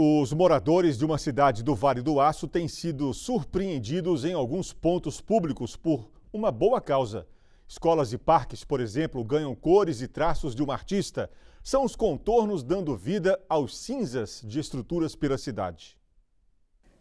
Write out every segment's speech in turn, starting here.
Os moradores de uma cidade do Vale do Aço têm sido surpreendidos em alguns pontos públicos por uma boa causa. Escolas e parques, por exemplo, ganham cores e traços de um artista. São os contornos dando vida aos cinzas de estruturas pela cidade.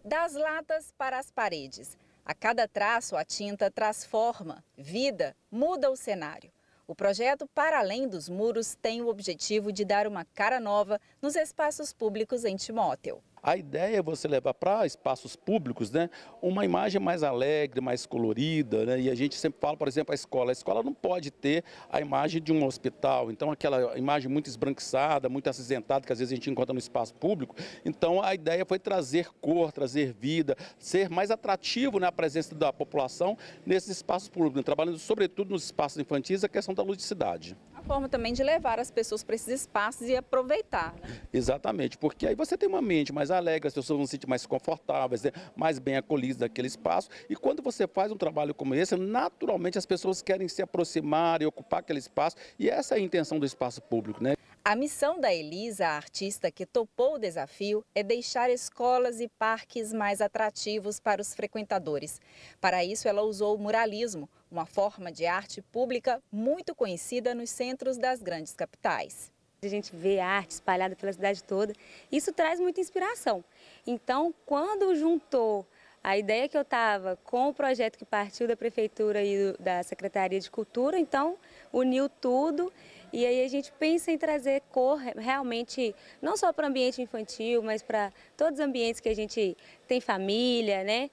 Das latas para as paredes. A cada traço, a tinta transforma, vida, muda o cenário. O projeto Para Além dos Muros tem o objetivo de dar uma cara nova nos espaços públicos em Timóteo. A ideia é você levar para espaços públicos né, uma imagem mais alegre, mais colorida, né? e a gente sempre fala, por exemplo, a escola. A escola não pode ter a imagem de um hospital, então aquela imagem muito esbranquiçada, muito acinzentada, que às vezes a gente encontra no espaço público. Então a ideia foi trazer cor, trazer vida, ser mais atrativo na né, presença da população nesses espaços públicos, né? trabalhando sobretudo nos espaços infantis a questão da ludicidade forma também de levar as pessoas para esses espaços e aproveitar. Né? Exatamente, porque aí você tem uma mente mais alegre, as pessoas vão se sentir mais confortáveis, né? mais bem acolhidas daquele espaço. E quando você faz um trabalho como esse, naturalmente as pessoas querem se aproximar e ocupar aquele espaço. E essa é a intenção do espaço público, né? A missão da Elisa, a artista que topou o desafio, é deixar escolas e parques mais atrativos para os frequentadores. Para isso, ela usou o muralismo, uma forma de arte pública muito conhecida nos centros das grandes capitais. A gente vê arte espalhada pela cidade toda, isso traz muita inspiração. Então, quando juntou a ideia que eu estava com o projeto que partiu da Prefeitura e da Secretaria de Cultura, então uniu tudo e aí a gente pensa em trazer cor realmente, não só para o ambiente infantil, mas para todos os ambientes que a gente tem família, né?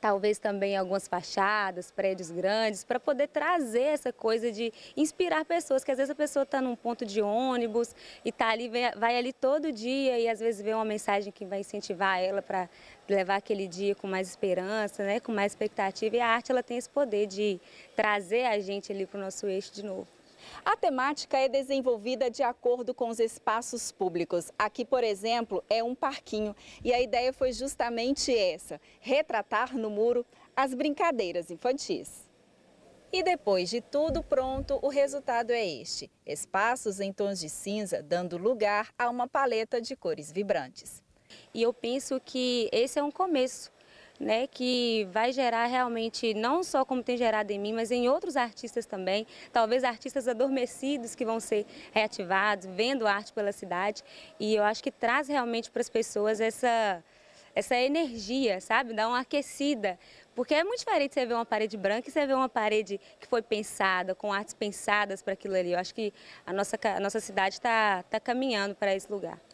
talvez também algumas fachadas, prédios grandes, para poder trazer essa coisa de inspirar pessoas, que às vezes a pessoa está num ponto de ônibus e tá ali, vai ali todo dia e às vezes vê uma mensagem que vai incentivar ela para levar aquele dia com mais esperança, né, com mais expectativa. E a arte ela tem esse poder de trazer a gente ali para o nosso eixo de novo. A temática é desenvolvida de acordo com os espaços públicos. Aqui, por exemplo, é um parquinho e a ideia foi justamente essa: retratar no muro as brincadeiras infantis. E depois de tudo pronto, o resultado é este: espaços em tons de cinza, dando lugar a uma paleta de cores vibrantes. E eu penso que esse é um começo né, que vai gerar realmente, não só como tem gerado em mim, mas em outros artistas também, talvez artistas adormecidos que vão ser reativados, vendo arte pela cidade, e eu acho que traz realmente para as pessoas essa, essa energia, sabe, dá uma aquecida, porque é muito diferente você ver uma parede branca e você ver uma parede que foi pensada, com artes pensadas para aquilo ali, eu acho que a nossa, a nossa cidade está tá caminhando para esse lugar.